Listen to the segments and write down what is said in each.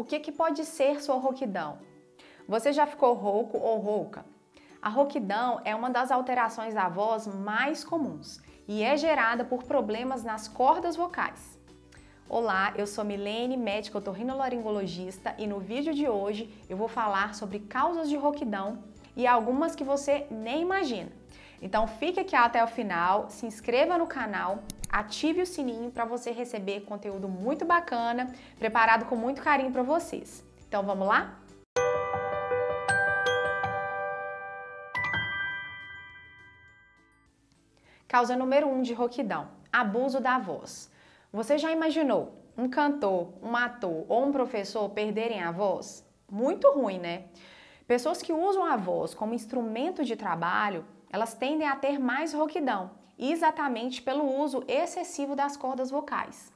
O que, que pode ser sua rouquidão? Você já ficou rouco ou rouca? A rouquidão é uma das alterações da voz mais comuns e é gerada por problemas nas cordas vocais. Olá, eu sou Milene, médica otorrinolaringologista, e no vídeo de hoje eu vou falar sobre causas de rouquidão e algumas que você nem imagina. Então fique aqui até o final, se inscreva no canal, ative o sininho para você receber conteúdo muito bacana, preparado com muito carinho para vocês. Então vamos lá? Causa número 1 um de roquidão: abuso da voz. Você já imaginou um cantor, um ator ou um professor perderem a voz? Muito ruim, né? Pessoas que usam a voz como instrumento de trabalho, elas tendem a ter mais rouquidão, exatamente pelo uso excessivo das cordas vocais.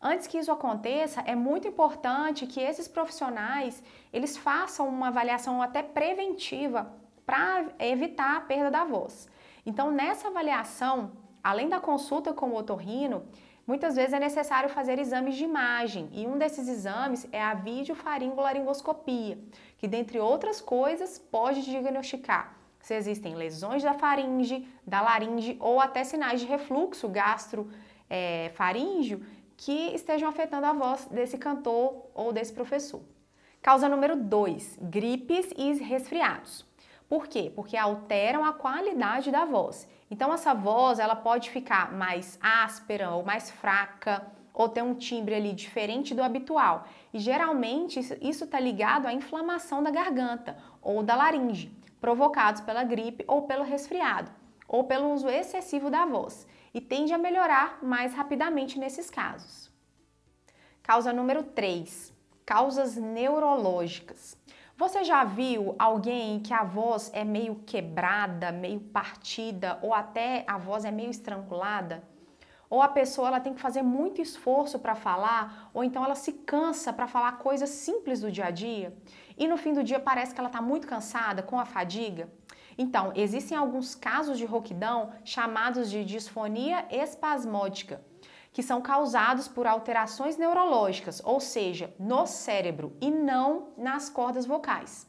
Antes que isso aconteça, é muito importante que esses profissionais, eles façam uma avaliação até preventiva para evitar a perda da voz. Então, nessa avaliação, além da consulta com o otorrino, Muitas vezes é necessário fazer exames de imagem e um desses exames é a videofaringolaringoscopia, que dentre outras coisas pode diagnosticar se existem lesões da faringe, da laringe ou até sinais de refluxo gastrofaríngeo eh, que estejam afetando a voz desse cantor ou desse professor. Causa número 2: gripes e resfriados. Por quê? Porque alteram a qualidade da voz então essa voz, ela pode ficar mais áspera ou mais fraca, ou ter um timbre ali diferente do habitual. E geralmente isso está ligado à inflamação da garganta ou da laringe, provocados pela gripe ou pelo resfriado, ou pelo uso excessivo da voz, e tende a melhorar mais rapidamente nesses casos. Causa número 3: causas neurológicas. Você já viu alguém que a voz é meio quebrada, meio partida ou até a voz é meio estrangulada? Ou a pessoa ela tem que fazer muito esforço para falar, ou então ela se cansa para falar coisas simples do dia a dia, e no fim do dia parece que ela está muito cansada com a fadiga? Então, existem alguns casos de rouquidão chamados de disfonia espasmódica que são causados por alterações neurológicas, ou seja, no cérebro e não nas cordas vocais.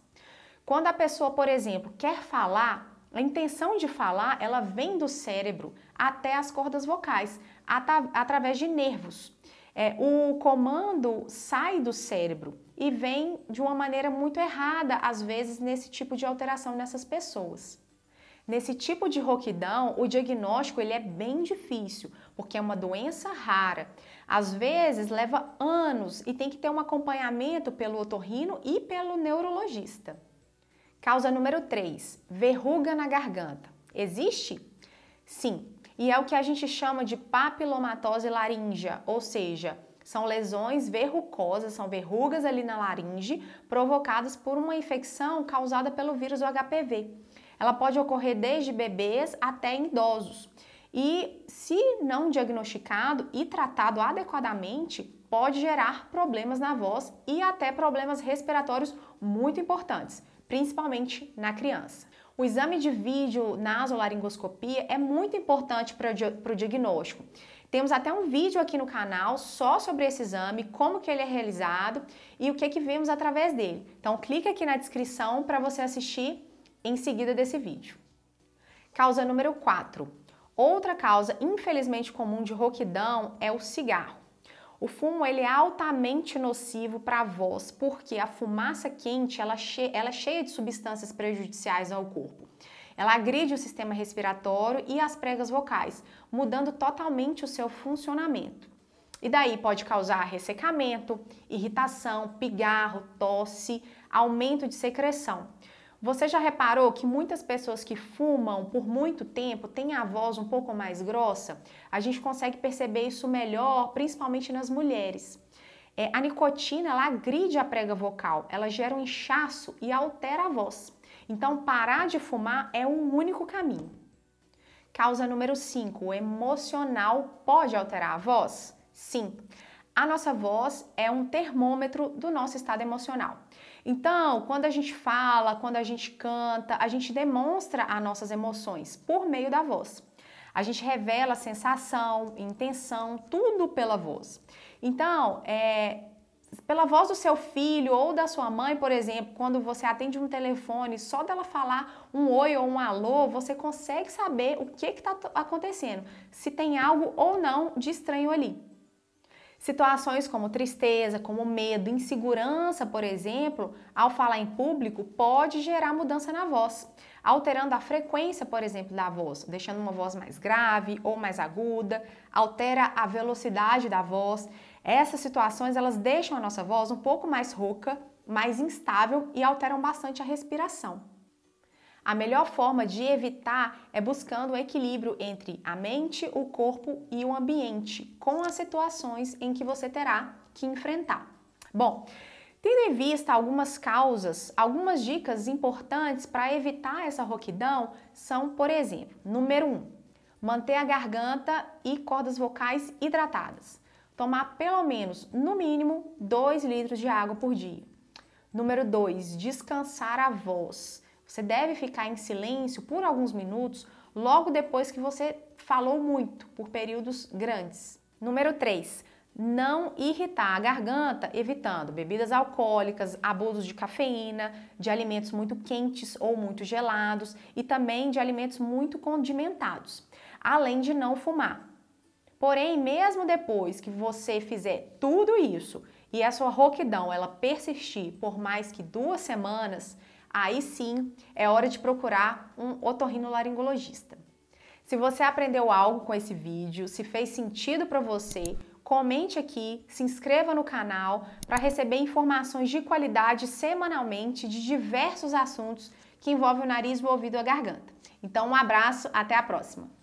Quando a pessoa, por exemplo, quer falar, a intenção de falar, ela vem do cérebro até as cordas vocais, através de nervos. É, o comando sai do cérebro e vem de uma maneira muito errada, às vezes, nesse tipo de alteração nessas pessoas. Nesse tipo de roquidão, o diagnóstico ele é bem difícil, porque é uma doença rara. Às vezes leva anos e tem que ter um acompanhamento pelo otorrino e pelo neurologista. Causa número 3, verruga na garganta. Existe? Sim, e é o que a gente chama de papilomatose laríngea, ou seja, são lesões verrucosas, são verrugas ali na laringe provocadas por uma infecção causada pelo vírus do HPV. Ela pode ocorrer desde bebês até idosos. E se não diagnosticado e tratado adequadamente, pode gerar problemas na voz e até problemas respiratórios muito importantes, principalmente na criança. O exame de vídeo nasolaringoscopia é muito importante para o diagnóstico. Temos até um vídeo aqui no canal só sobre esse exame, como que ele é realizado e o que, que vemos através dele. Então clique aqui na descrição para você assistir em seguida desse vídeo. Causa número 4. Outra causa infelizmente comum de rouquidão é o cigarro. O fumo ele é altamente nocivo para a voz, porque a fumaça quente ela, che ela é cheia de substâncias prejudiciais ao corpo. Ela agride o sistema respiratório e as pregas vocais, mudando totalmente o seu funcionamento. E daí pode causar ressecamento, irritação, pigarro, tosse, aumento de secreção. Você já reparou que muitas pessoas que fumam por muito tempo têm a voz um pouco mais grossa? A gente consegue perceber isso melhor, principalmente nas mulheres. É, a nicotina ela agride a prega vocal, ela gera um inchaço e altera a voz. Então, parar de fumar é um único caminho. Causa número 5: o emocional pode alterar a voz? Sim, a nossa voz é um termômetro do nosso estado emocional. Então, quando a gente fala, quando a gente canta, a gente demonstra as nossas emoções por meio da voz. A gente revela sensação, intenção, tudo pela voz. Então, é, pela voz do seu filho ou da sua mãe, por exemplo, quando você atende um telefone, só dela falar um oi ou um alô, você consegue saber o que está acontecendo, se tem algo ou não de estranho ali. Situações como tristeza, como medo, insegurança, por exemplo, ao falar em público, pode gerar mudança na voz, alterando a frequência, por exemplo, da voz, deixando uma voz mais grave ou mais aguda, altera a velocidade da voz. Essas situações elas deixam a nossa voz um pouco mais rouca, mais instável e alteram bastante a respiração. A melhor forma de evitar é buscando o equilíbrio entre a mente, o corpo e o ambiente, com as situações em que você terá que enfrentar. Bom, Tendo em vista algumas causas, algumas dicas importantes para evitar essa roquidão são, por exemplo, número 1, um, manter a garganta e cordas vocais hidratadas. Tomar pelo menos, no mínimo, 2 litros de água por dia. Número 2, descansar a voz. Você deve ficar em silêncio por alguns minutos logo depois que você falou muito, por períodos grandes. Número 3. Não irritar a garganta, evitando bebidas alcoólicas, abusos de cafeína, de alimentos muito quentes ou muito gelados e também de alimentos muito condimentados, além de não fumar. Porém, mesmo depois que você fizer tudo isso e a sua rouquidão ela persistir por mais que duas semanas, aí sim é hora de procurar um otorrinolaringologista. Se você aprendeu algo com esse vídeo, se fez sentido para você, comente aqui, se inscreva no canal para receber informações de qualidade semanalmente de diversos assuntos que envolvem o nariz, o ouvido e a garganta. Então, um abraço, até a próxima!